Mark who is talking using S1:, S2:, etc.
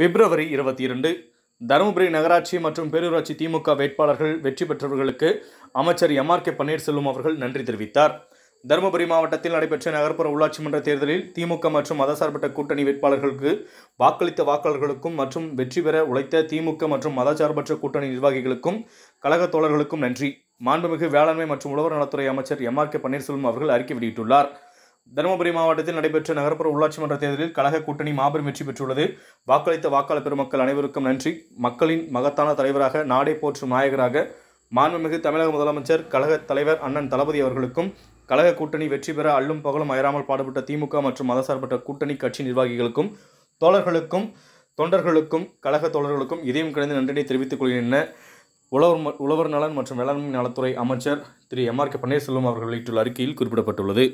S1: பிப்ரவரி இருபத்தி இரண்டு தருமபுரி நகராட்சி மற்றும் பேரூராட்சி திமுக வேட்பாளர்கள் வெற்றி பெற்றவர்களுக்கு அமைச்சர் எம் ஆர் கே பன்னீர்செல்வம் அவர்கள் நன்றி தெரிவித்தார் தருமபுரி மாவட்டத்தில் நடைபெற்ற நகர்ப்புற உள்ளாட்சி மன்ற தேர்தலில் திமுக மற்றும் மதசார்பற்ற கூட்டணி வேட்பாளர்களுக்கு வாக்களித்த வாக்காளர்களுக்கும் மற்றும் வெற்றி பெற உழைத்த திமுக மற்றும் மதசார்பற்ற கூட்டணி நிர்வாகிகளுக்கும் கழக தோழர்களுக்கும் நன்றி மாண்புமிகு வேளாண்மை மற்றும் உழவர் நலத்துறை அமைச்சர் எம் ஆர் கே பன்னீர்செல்வம் அவர்கள் அறிக்கை வெளியிட்டுள்ளார் தருமபுரி மாவட்டத்தில் நடைபெற்ற நகர்ப்புற உள்ளாட்சி மன்ற தேர்தலில் கழக கூட்டணி மாபெரும் வெற்றி பெற்றுள்ளது வாக்களித்த வாக்காளர் பெருமக்கள் அனைவருக்கும் நன்றி மக்களின் மகத்தான தலைவராக நாடே போற்றும் நாயகராக மாண்புமிகு தமிழக முதலமைச்சர் கழக தலைவர் அண்ணன் தளபதி அவர்களுக்கும் கழக கூட்டணி வெற்றி பெற அள்ளும் பகலும் அயராமல் பாடுபட்ட திமுக மற்றும் மதசார்பற்ற கூட்டணி கட்சி நிர்வாகிகளுக்கும் தோழர்களுக்கும் தொண்டர்களுக்கும் கழக தோழர்களுக்கும் இதயம் கிடந்து நன்றினை தெரிவித்துக் கொள்கின்றன உழவர் உழவர் நலன் மற்றும் வேளாண்மை நலத்துறை அமைச்சர் Thiru M R K Panneerselvam அவர்கள் வெளியிட்டுள்ள அறிக்கையில் குறிப்பிடப்பட்டுள்ளது